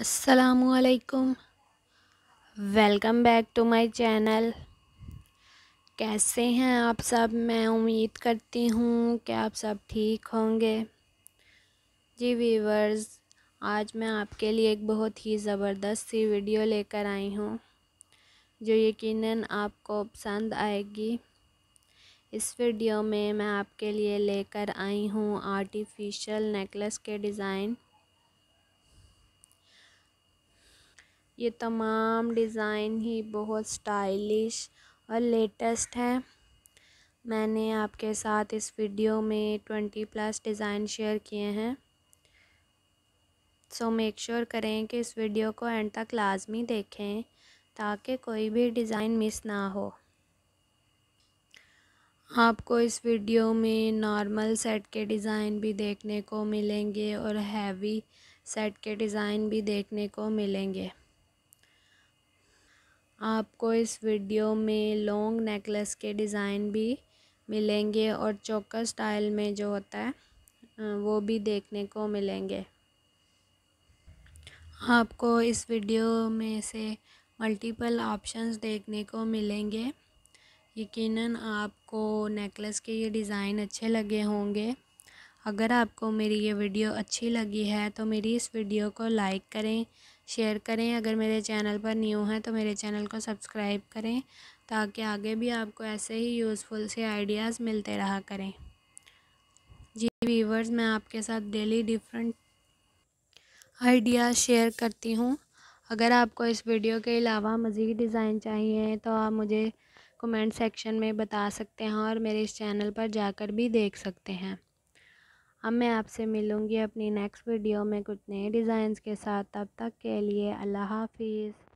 असलकुम welcome back to my channel कैसे हैं आप सब मैं उम्मीद करती हूँ कि आप सब ठीक होंगे जी वीवर्स आज मैं आपके लिए एक बहुत ही ज़बरदस्त सी वीडियो लेकर आई हूँ जो यकीनन आपको पसंद आएगी इस वीडियो में मैं आपके लिए लेकर आई हूँ आर्टिफिशियल नेकलेस के डिज़ाइन ये तमाम डिज़ाइन ही बहुत स्टाइलिश और लेटेस्ट है मैंने आपके साथ इस वीडियो में ट्वेंटी प्लस डिज़ाइन शेयर किए हैं सो मेक श्योर करें कि इस वीडियो को एंड तक लाजमी देखें ताकि कोई भी डिज़ाइन मिस ना हो आपको इस वीडियो में नॉर्मल सेट के डिज़ाइन भी देखने को मिलेंगे और हैवी सेट के डिज़ाइन भी देखने को मिलेंगे आपको इस वीडियो में लॉन्ग नेकलेस के डिज़ाइन भी मिलेंगे और चौकस स्टाइल में जो होता है वो भी देखने को मिलेंगे आपको इस वीडियो में से मल्टीपल ऑप्शंस देखने को मिलेंगे यकीनन आपको नेकलेस के ये डिज़ाइन अच्छे लगे होंगे अगर आपको मेरी ये वीडियो अच्छी लगी है तो मेरी इस वीडियो को लाइक करें शेयर करें अगर मेरे चैनल पर न्यू हैं तो मेरे चैनल को सब्सक्राइब करें ताकि आगे भी आपको ऐसे ही यूज़फुल से आइडियाज़ मिलते रहा करें जी वीवर्स मैं आपके साथ डेली डिफरेंट आइडियाज़ शेयर करती हूँ अगर आपको इस वीडियो के अलावा मज़ीद डिज़ाइन चाहिए तो आप मुझे कमेंट सेक्शन में बता सकते हैं और मेरे इस चैनल पर जाकर भी देख सकते हैं अब मैं आपसे मिलूँगी अपनी नेक्स्ट वीडियो में कुछ नए डिज़ाइंस के साथ तब तक के लिए अल्लाह हाफिज़